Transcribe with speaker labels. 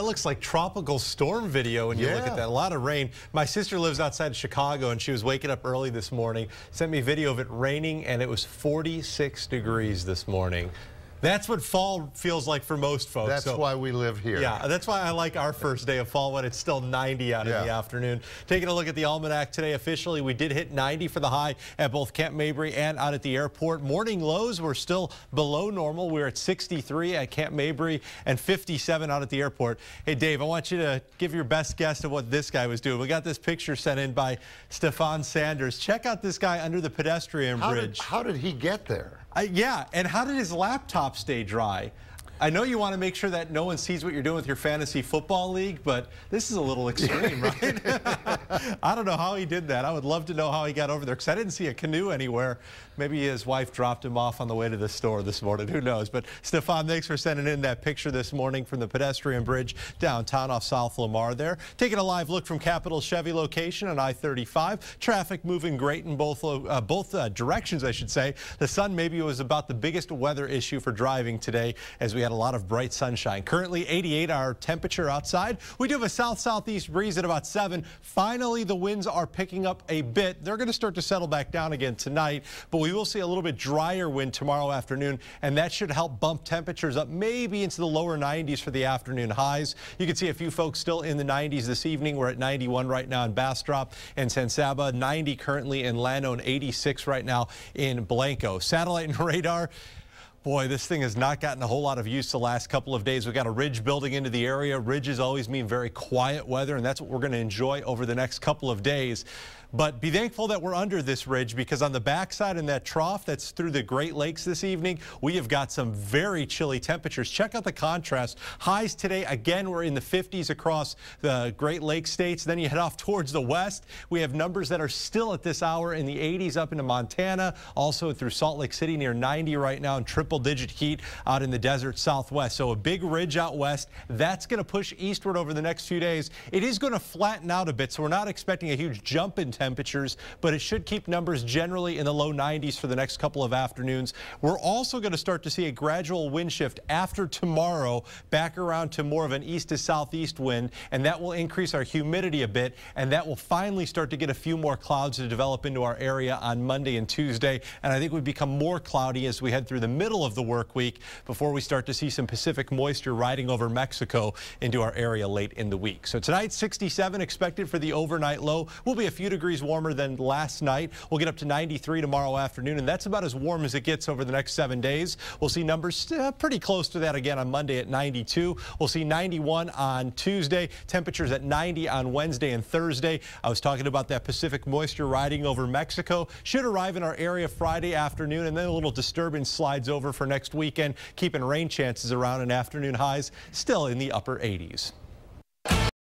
Speaker 1: That looks like tropical storm video when you yeah. look at that. A lot of rain. My sister lives outside Chicago, and she was waking up early this morning, sent me video of it raining, and it was 46 degrees this morning. That's what fall feels like for most folks. That's so, why we live here. Yeah, that's why I like our first day of fall when it's still 90 out yeah. in the afternoon. Taking a look at the almanac today, officially we did hit 90 for the high at both Camp Mabry and out at the airport. Morning lows were still below normal. We we're at 63 at Camp Mabry and 57 out at the airport. Hey, Dave, I want you to give your best guess of what this guy was doing. We got this picture sent in by Stefan Sanders. Check out this guy under the pedestrian how bridge. Did, how did he get there? Uh, yeah, and how did his laptop stay dry. I know you want to make sure that no one sees what you're doing with your fantasy football league, but this is a little extreme, right? I don't know how he did that. I would love to know how he got over there because I didn't see a canoe anywhere. Maybe his wife dropped him off on the way to the store this morning. Who knows? But Stefan, thanks for sending in that picture this morning from the pedestrian bridge downtown off South Lamar there. Taking a live look from Capital Chevy location on I-35. Traffic moving great in both, uh, both uh, directions, I should say. The sun maybe was about the biggest weather issue for driving today as we had a lot of bright sunshine. Currently 88 our temperature outside. We do have a south-southeast breeze at about 7. Finally, the winds are picking up a bit. They're going to start to settle back down again tonight, but we will see a little bit drier wind tomorrow afternoon, and that should help bump temperatures up maybe into the lower 90s for the afternoon highs. You can see a few folks still in the 90s this evening. We're at 91 right now in Bastrop and San Saba, 90 currently in Llano, and 86 right now in Blanco. Satellite and radar. Boy, this thing has not gotten a whole lot of use the last couple of days. We've got a ridge building into the area. Ridges always mean very quiet weather, and that's what we're going to enjoy over the next couple of days. But be thankful that we're under this ridge because on the backside in that trough that's through the Great Lakes this evening, we have got some very chilly temperatures. Check out the contrast. Highs today, again, we're in the 50s across the Great Lakes states. Then you head off towards the west. We have numbers that are still at this hour in the 80s up into Montana, also through Salt Lake City near 90 right now and triple triple digit heat out in the desert southwest. So a big ridge out west. That's going to push eastward over the next few days. It is going to flatten out a bit, so we're not expecting a huge jump in temperatures, but it should keep numbers generally in the low 90s for the next couple of afternoons. We're also going to start to see a gradual wind shift after tomorrow back around to more of an east to southeast wind, and that will increase our humidity a bit, and that will finally start to get a few more clouds to develop into our area on Monday and Tuesday. And I think we become more cloudy as we head through the middle middle of the work week before we start to see some Pacific moisture riding over Mexico into our area late in the week. So tonight, 67 expected for the overnight low. We'll be a few degrees warmer than last night. We'll get up to 93 tomorrow afternoon, and that's about as warm as it gets over the next seven days. We'll see numbers uh, pretty close to that again on Monday at 92. We'll see 91 on Tuesday, temperatures at 90 on Wednesday and Thursday. I was talking about that Pacific moisture riding over Mexico. Should arrive in our area Friday afternoon, and then a little disturbance slides over for next weekend, keeping rain chances around and afternoon highs still in the upper 80s.